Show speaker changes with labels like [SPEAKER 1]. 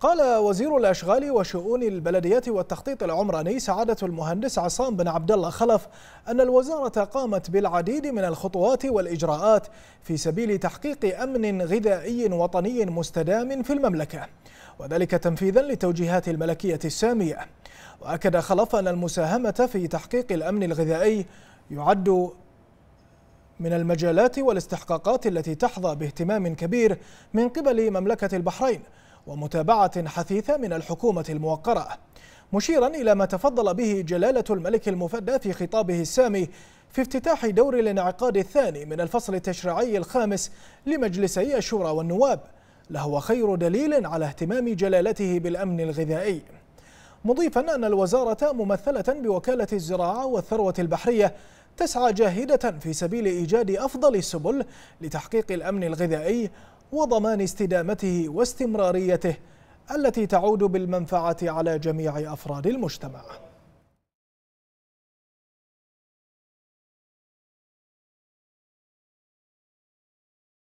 [SPEAKER 1] قال وزير الأشغال وشؤون البلديات والتخطيط العمراني سعادة المهندس عصام بن عبد الله خلف أن الوزارة قامت بالعديد من الخطوات والإجراءات في سبيل تحقيق أمن غذائي وطني مستدام في المملكة وذلك تنفيذا لتوجيهات الملكية السامية وأكد خلف أن المساهمة في تحقيق الأمن الغذائي يعد من المجالات والاستحقاقات التي تحظى باهتمام كبير من قبل مملكة البحرين ومتابعة حثيثة من الحكومة الموقرة مشيرا إلى ما تفضل به جلالة الملك المفدى في خطابه السامي في افتتاح دور الانعقاد الثاني من الفصل التشريعي الخامس لمجلسي الشورى والنواب لهو خير دليل على اهتمام جلالته بالأمن الغذائي مضيفا أن الوزارة ممثلة بوكالة الزراعة والثروة البحرية تسعى جاهدة في سبيل إيجاد أفضل السبل لتحقيق الأمن الغذائي وضمان استدامته واستمراريته التي تعود بالمنفعة على جميع أفراد المجتمع